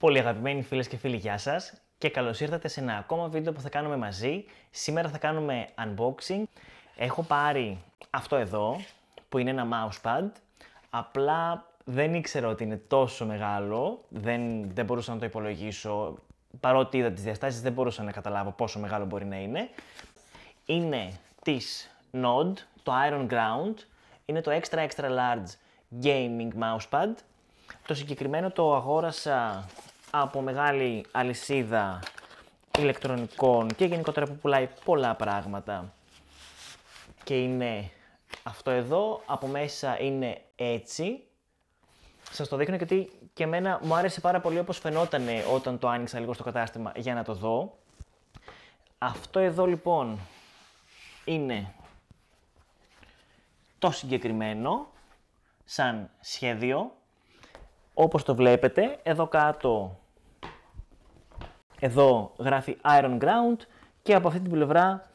Πολύ αγαπημένοι φίλες και φίλοι, γεια σας και καλώς ήρθατε σε ένα ακόμα βίντεο που θα κάνουμε μαζί. Σήμερα θα κάνουμε unboxing. Έχω πάρει αυτό εδώ, που είναι ένα mousepad. Απλά δεν ήξερα ότι είναι τόσο μεγάλο, δεν, δεν μπορούσα να το υπολογίσω. Παρότι είδα τις διαστάσεις δεν μπορούσα να καταλάβω πόσο μεγάλο μπορεί να είναι. Είναι της Nod, το Iron Ground. Είναι το extra extra large gaming mousepad. Το συγκεκριμένο το αγόρασα από μεγάλη αλυσίδα ηλεκτρονικών και γενικότερα που πουλάει πολλά πράγματα και είναι αυτό εδώ, από μέσα είναι έτσι. Σας το δείχνω γιατί και εμένα μου άρεσε πάρα πολύ όπως φαινόταν όταν το άνοιξα λίγο στο κατάστημα για να το δω. Αυτό εδώ λοιπόν είναι το συγκεκριμένο σαν σχέδιο όπως το βλέπετε, εδώ κάτω, εδώ γράφει Iron Ground και από αυτή την πλευρά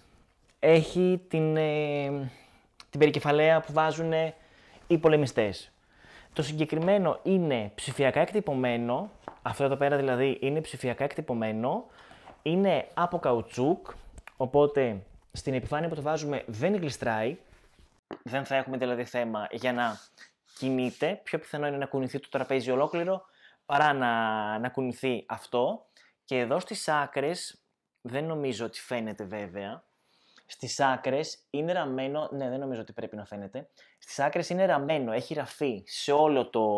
έχει την, ε, την περικεφαλαία που βάζουν οι πολεμιστές. Το συγκεκριμένο είναι ψηφιακά εκτυπωμένο, αυτό εδώ πέρα δηλαδή είναι ψηφιακά εκτυπωμένο, είναι από καουτσούκ, οπότε στην επιφάνεια που το βάζουμε δεν γλιστράει, δεν θα έχουμε δηλαδή θέμα για να κινείται, πιο πιθανό είναι να κουνηθεί το τραπέζι ολόκληρο παρά να, να κουνηθεί αυτό. Και εδώ στις άκρες, δεν νομίζω ότι φαίνεται βέβαια, στις άκρες είναι ραμμένο, ναι δεν νομίζω ότι πρέπει να φαίνεται, στις άκρες είναι ραμμένο, έχει ραφεί σε όλο το,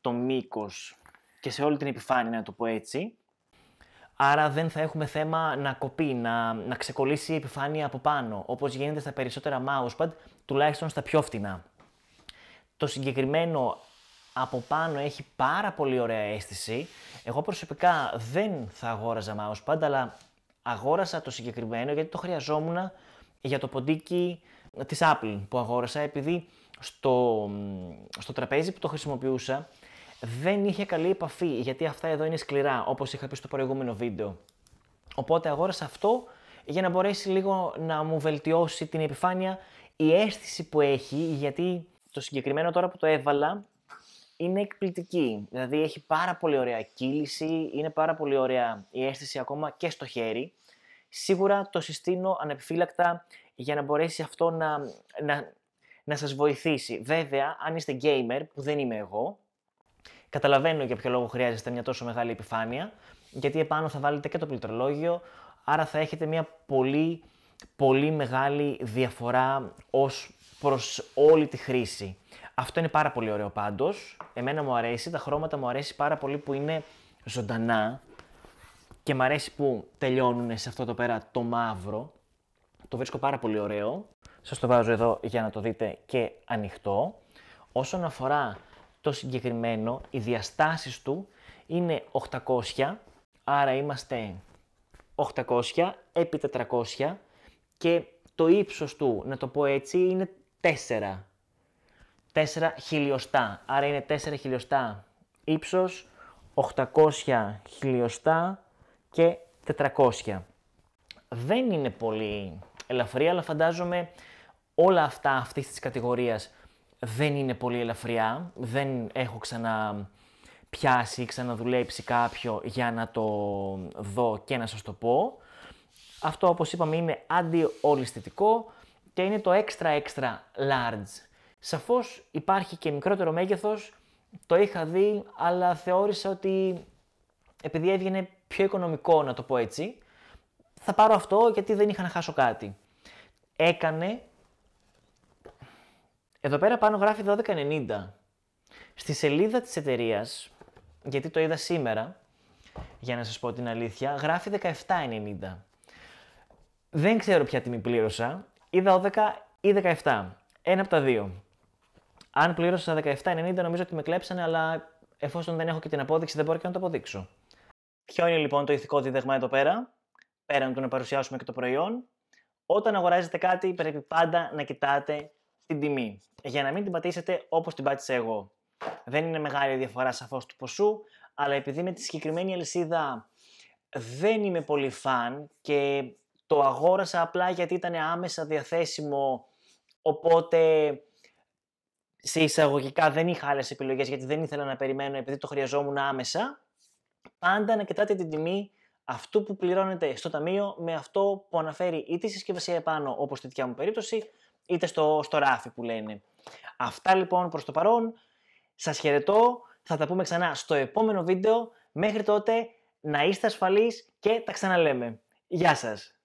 το μήκος και σε όλη την επιφάνεια να το πω έτσι. Άρα δεν θα έχουμε θέμα να κοπεί, να, να ξεκολλήσει η επιφάνεια από πάνω, όπως γίνεται στα περισσότερα mousepad, τουλάχιστον στα πιο φτηνά. Το συγκεκριμένο από πάνω έχει πάρα πολύ ωραία αίσθηση. Εγώ προσωπικά δεν θα αγόραζα mousepad, αλλά αγόρασα το συγκεκριμένο γιατί το χρειαζόμουν για το ποντίκι της Apple που αγόρασα, επειδή στο, στο τραπέζι που το χρησιμοποιούσα δεν είχε καλή επαφή, γιατί αυτά εδώ είναι σκληρά, όπως είχα πει στο προηγούμενο βίντεο. Οπότε αγόρασα αυτό για να μπορέσει λίγο να μου βελτιώσει την επιφάνεια η αίσθηση που έχει, γιατί το συγκεκριμένο τώρα που το έβαλα είναι εκπληκτική. Δηλαδή έχει πάρα πολύ ωραία κύληση, είναι πάρα πολύ ωραία η αίσθηση ακόμα και στο χέρι. Σίγουρα το συστήνω ανεπιφύλακτα για να μπορέσει αυτό να, να, να σας βοηθήσει. Βέβαια, αν είστε gamer, που δεν είμαι εγώ, καταλαβαίνω για ποιο λόγο χρειάζεστε μια τόσο μεγάλη επιφάνεια, γιατί επάνω θα βάλετε και το πληκτρολόγιο, άρα θα έχετε μια πολύ, πολύ μεγάλη διαφορά ως προς όλη τη χρήση. Αυτό είναι πάρα πολύ ωραίο πάντως. Εμένα μου αρέσει, τα χρώματα μου αρέσει πάρα πολύ που είναι ζωντανά και μου αρέσει που τελειώνουν σε αυτό το πέρα το μαύρο. Το βρίσκω πάρα πολύ ωραίο. Σας το βάζω εδώ για να το δείτε και ανοιχτό. Όσον αφορά το συγκεκριμένο, οι διαστάσεις του είναι 800, άρα είμαστε 800 επί 400 και το ύψος του, να το πω έτσι, είναι 4. χιλιοστά. Άρα είναι 4 χιλιοστά ύψος, 800 χιλιοστά και 400. Δεν είναι πολύ ελαφρύ, αλλά φαντάζομαι όλα αυτά αυτής της κατηγορίας δεν είναι πολύ ελαφριά. Δεν έχω ξανά πιάσει ή ξαναδουλέψει κάποιο για να το δω και να σας το πω. Αυτό όπως είπαμε είναι αντιολυσθητικό και είναι το extra extra large. Σαφώς υπάρχει και μικρότερο μέγεθος, το είχα δει, αλλά θεώρησα ότι επειδή έβγαινε πιο οικονομικό, να το πω έτσι, θα πάρω αυτό γιατί δεν είχα να χάσω κάτι. Έκανε... Εδώ πέρα πάνω γράφει 1290. Στη σελίδα της εταιρείας, γιατί το είδα σήμερα, για να σας πω την αλήθεια, γράφει 1790. Δεν ξέρω ποια τιμή πλήρωσα, ή 12 ή 17. Ένα από τα δύο. Αν πλήρωσα 17,90 νομίζω ότι με κλέψανε, αλλά εφόσον δεν έχω και την απόδειξη, δεν μπορώ και να το αποδείξω. Ποιο είναι λοιπόν το ηθικό δίδαγμα εδώ πέρα, πέραν του να παρουσιάσουμε και το προϊόν. Όταν αγοράζετε κάτι, πρέπει πάντα να κοιτάτε την τιμή, για να μην την πατήσετε όπως την πάτησα εγώ. Δεν είναι μεγάλη διαφορά σαφώς του ποσού, αλλά επειδή με τη συγκεκριμένη αλυσίδα δεν είμαι πολύ φαν και το αγόρασα απλά γιατί ήταν άμεσα διαθέσιμο, οπότε σε εισαγωγικά δεν είχα άλλες επιλογές γιατί δεν ήθελα να περιμένω επειδή το χρειαζόμουν άμεσα. Πάντα να κοιτάτε την τιμή αυτού που πληρώνετε στο ταμείο με αυτό που αναφέρει είτε η συσκευασία επάνω όπως στη δικιά μου περίπτωση είτε στο, στο ράφι που λένε. Αυτά λοιπόν προς το παρόν. Σας χαιρετώ. Θα τα πούμε ξανά στο επόμενο βίντεο. Μέχρι τότε να είστε ασφαλείς και τα ξαναλέμε. Γεια σας!